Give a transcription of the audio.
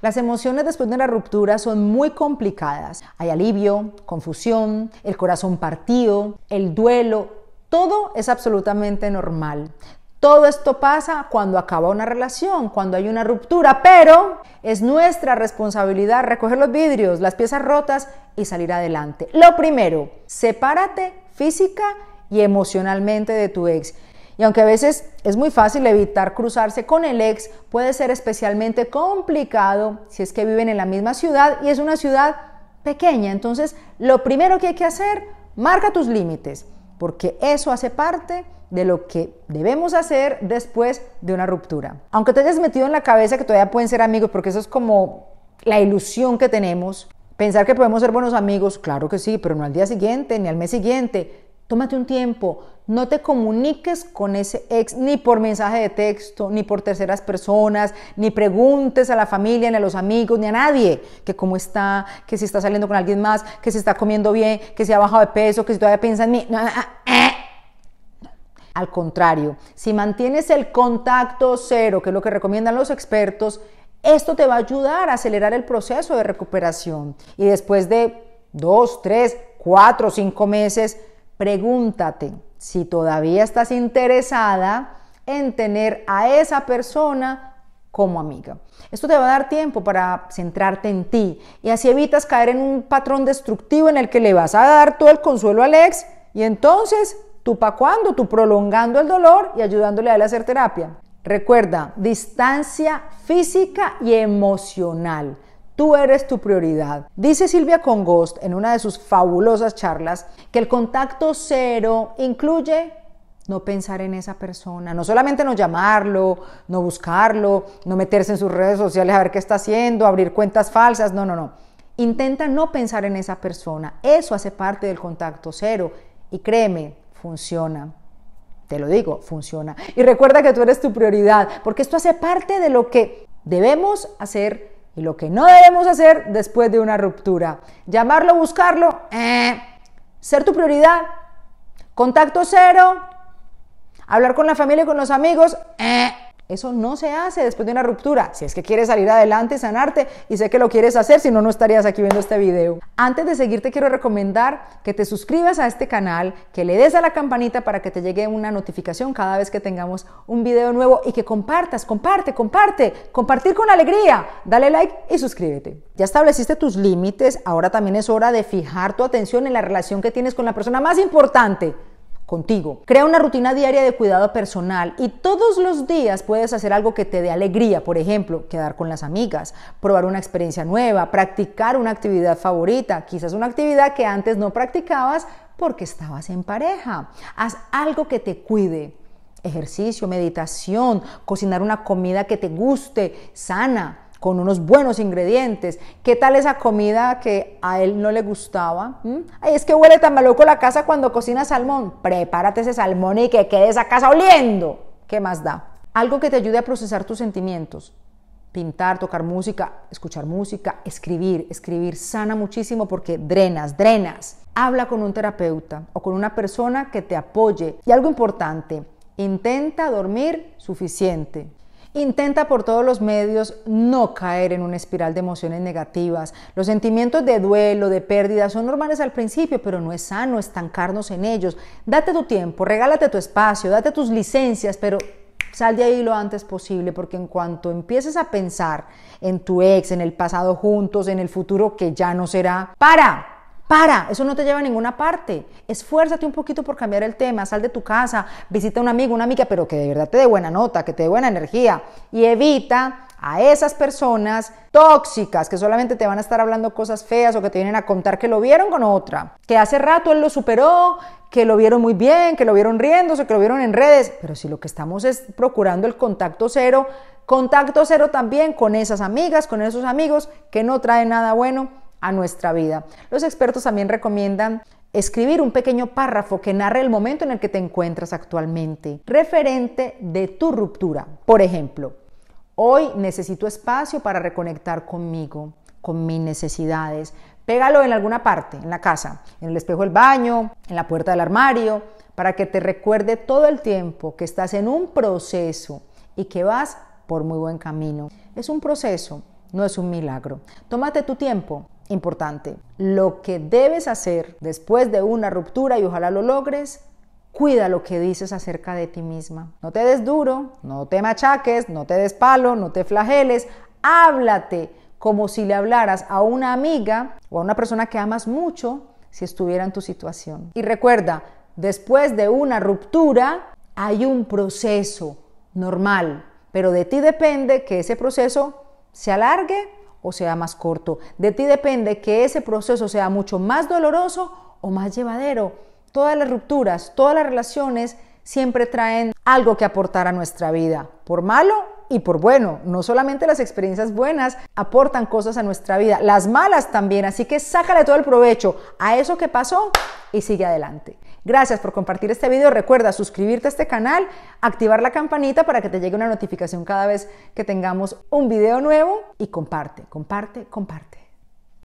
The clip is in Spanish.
Las emociones después de una ruptura son muy complicadas. Hay alivio, confusión, el corazón partido, el duelo. Todo es absolutamente normal. Todo esto pasa cuando acaba una relación, cuando hay una ruptura, pero es nuestra responsabilidad recoger los vidrios, las piezas rotas y salir adelante. Lo primero, sepárate física y emocionalmente de tu ex. Y aunque a veces es muy fácil evitar cruzarse con el ex, puede ser especialmente complicado si es que viven en la misma ciudad y es una ciudad pequeña. Entonces, lo primero que hay que hacer, marca tus límites, porque eso hace parte de lo que debemos hacer después de una ruptura. Aunque te hayas metido en la cabeza que todavía pueden ser amigos, porque eso es como la ilusión que tenemos, pensar que podemos ser buenos amigos, claro que sí, pero no al día siguiente ni al mes siguiente. Tómate un tiempo, no te comuniques con ese ex ni por mensaje de texto, ni por terceras personas, ni preguntes a la familia, ni a los amigos, ni a nadie que cómo está, que si está saliendo con alguien más, que si está comiendo bien, que si ha bajado de peso, que si todavía piensa en mí. Eh. Al contrario, si mantienes el contacto cero, que es lo que recomiendan los expertos, esto te va a ayudar a acelerar el proceso de recuperación. Y después de dos, tres, cuatro, cinco meses, Pregúntate si todavía estás interesada en tener a esa persona como amiga. Esto te va a dar tiempo para centrarte en ti y así evitas caer en un patrón destructivo en el que le vas a dar todo el consuelo al ex y entonces tú pa' cuándo, tú prolongando el dolor y ayudándole a él a hacer terapia. Recuerda, distancia física y emocional. Tú eres tu prioridad. Dice Silvia Congost en una de sus fabulosas charlas que el contacto cero incluye no pensar en esa persona, no solamente no llamarlo, no buscarlo, no meterse en sus redes sociales a ver qué está haciendo, abrir cuentas falsas, no, no, no. Intenta no pensar en esa persona. Eso hace parte del contacto cero y créeme, funciona. Te lo digo, funciona. Y recuerda que tú eres tu prioridad, porque esto hace parte de lo que debemos hacer y lo que no debemos hacer después de una ruptura. Llamarlo, buscarlo, eh, ser tu prioridad, contacto cero, hablar con la familia y con los amigos, eh, eso no se hace después de una ruptura. Si es que quieres salir adelante, sanarte, y sé que lo quieres hacer, si no, no estarías aquí viendo este video. Antes de seguir, te quiero recomendar que te suscribas a este canal, que le des a la campanita para que te llegue una notificación cada vez que tengamos un video nuevo y que compartas, comparte, comparte, compartir con alegría. Dale like y suscríbete. Ya estableciste tus límites, ahora también es hora de fijar tu atención en la relación que tienes con la persona más importante contigo. Crea una rutina diaria de cuidado personal y todos los días puedes hacer algo que te dé alegría, por ejemplo, quedar con las amigas, probar una experiencia nueva, practicar una actividad favorita, quizás una actividad que antes no practicabas porque estabas en pareja. Haz algo que te cuide. Ejercicio, meditación, cocinar una comida que te guste, sana con unos buenos ingredientes. ¿Qué tal esa comida que a él no le gustaba? ¿Mm? Ay, es que huele tan maluco la casa cuando cocina salmón. Prepárate ese salmón y que quede esa casa oliendo. ¿Qué más da? Algo que te ayude a procesar tus sentimientos. Pintar, tocar música, escuchar música, escribir. Escribir sana muchísimo porque drenas, drenas. Habla con un terapeuta o con una persona que te apoye. Y algo importante, intenta dormir suficiente. Intenta por todos los medios no caer en una espiral de emociones negativas. Los sentimientos de duelo, de pérdida, son normales al principio, pero no es sano estancarnos en ellos. Date tu tiempo, regálate tu espacio, date tus licencias, pero sal de ahí lo antes posible, porque en cuanto empieces a pensar en tu ex, en el pasado juntos, en el futuro que ya no será, para. Para, eso no te lleva a ninguna parte. Esfuérzate un poquito por cambiar el tema, sal de tu casa, visita a un amigo, una amiga, pero que de verdad te dé buena nota, que te dé buena energía y evita a esas personas tóxicas que solamente te van a estar hablando cosas feas o que te vienen a contar que lo vieron con otra, que hace rato él lo superó, que lo vieron muy bien, que lo vieron riéndose, que lo vieron en redes, pero si lo que estamos es procurando el contacto cero, contacto cero también con esas amigas, con esos amigos que no traen nada bueno a nuestra vida. Los expertos también recomiendan escribir un pequeño párrafo que narre el momento en el que te encuentras actualmente, referente de tu ruptura. Por ejemplo, hoy necesito espacio para reconectar conmigo, con mis necesidades. Pégalo en alguna parte, en la casa, en el espejo del baño, en la puerta del armario, para que te recuerde todo el tiempo que estás en un proceso y que vas por muy buen camino. Es un proceso, no es un milagro. Tómate tu tiempo importante. Lo que debes hacer después de una ruptura, y ojalá lo logres, cuida lo que dices acerca de ti misma. No te des duro, no te machaques, no te des palo, no te flageles, háblate como si le hablaras a una amiga o a una persona que amas mucho si estuviera en tu situación. Y recuerda, después de una ruptura hay un proceso normal, pero de ti depende que ese proceso se alargue o sea más corto. De ti depende que ese proceso sea mucho más doloroso o más llevadero. Todas las rupturas, todas las relaciones siempre traen algo que aportar a nuestra vida, por malo y por bueno. No solamente las experiencias buenas aportan cosas a nuestra vida, las malas también. Así que sácale todo el provecho a eso que pasó y sigue adelante. Gracias por compartir este video. Recuerda suscribirte a este canal, activar la campanita para que te llegue una notificación cada vez que tengamos un video nuevo y comparte, comparte, comparte.